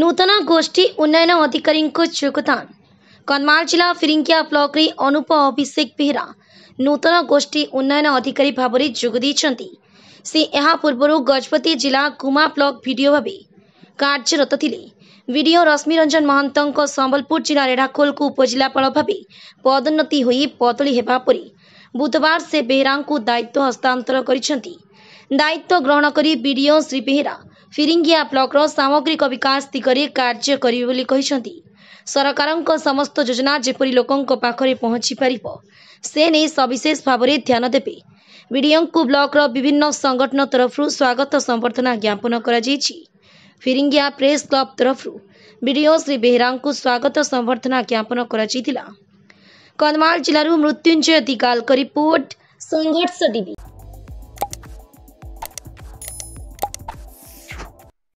ನೂತನ ಗೋಷ್ಠಿ ಉನ್ನಯನ ಅಧಿಕಾರಿಗೂ ಚುರುಕುತಾನ್ ಕನ್ಮಾಲ್ ಜಿಲ್ಲಾ ಫಿರಿಂಗಿಯ ಬ್ಲಕ್ರೆ ଅନୁପ ଅଭିଷେକ ବେହେରା ନୂତନ ଗୋଷ୍ଠୀ ଉନ୍ନୟନ ଅଧିକାରୀ ଭାବରେ ଯୋଗ ଦେଇଛନ୍ତି ସେ ଏହା ପୂର୍ବରୁ ଗଜପତି ଜିଲ୍ଲା ଗୁମା ବ୍ଲକ ଭିଡ଼ିଓ ଭାବେ କାର୍ଯ୍ୟରତ ଥିଲେ ଭିଡ଼ିଓ ରଶ୍ମି ରଞ୍ଜନ ମହାନ୍ତଙ୍କ ସମ୍ବଲପୁର ଜିଲ୍ଲା ରେଢ଼ାଖୋଲକୁ ଉପଜିଲ୍ଲାପାଳ ଭାବେ ପଦୋନ୍ନତି ହୋଇ ବଦଳି ହେବା ପରେ ବୁଧବାର ସେ ବେହେରାଙ୍କୁ ଦାୟିତ୍ୱ ହସ୍ତାନ୍ତର କରିଛନ୍ତି ଦାୟିତ୍ୱ ଗ୍ରହଣ କରି ବିଡ଼ିଓ ଶ୍ରୀ ବେହେରା ଫିରିଙ୍ଗିଆ ବ୍ଲକର ସାମଗ୍ରିକ ବିକାଶ ଦିଗରେ କାର୍ଯ୍ୟ କରିବେ ବୋଲି କହିଛନ୍ତି ସରକାରଙ୍କ ସମସ୍ତ ଯୋଜନା ଯେପରି ଲୋକଙ୍କ ପାଖରେ ପହଞ୍ଚିପାରିବ ସେ ନେଇ ସବିଶେଷ ଭାବରେ ଧ୍ୟାନ ଦେବେ ବିଡ଼ିଓଙ୍କୁ ବ୍ଲକର ବିଭିନ୍ନ ସଂଗଠନ ତରଫରୁ ସ୍ୱାଗତ ସମ୍ବର୍ଦ୍ଧନା ଜ୍ଞାପନ କରାଯାଇଛି ଫିରିଙ୍ଗିଆ ପ୍ରେସ୍ କ୍ଲବ ତରଫରୁ ବିଡ଼ିଓ ଶ୍ରୀ ବେହେରାଙ୍କୁ ସ୍ୱାଗତ ସମ୍ବର୍ଦ୍ଧନା ଜ୍ଞାପନ କରାଯାଇଥିଲା କନ୍ଧମାଳ ଜିଲ୍ଲାରୁ ମୃତ୍ୟୁଞ୍ଜୟ ଦିଗାଲଙ୍କ ରିପୋର୍ଟ ସଂଘର୍ଷ ଟିଭି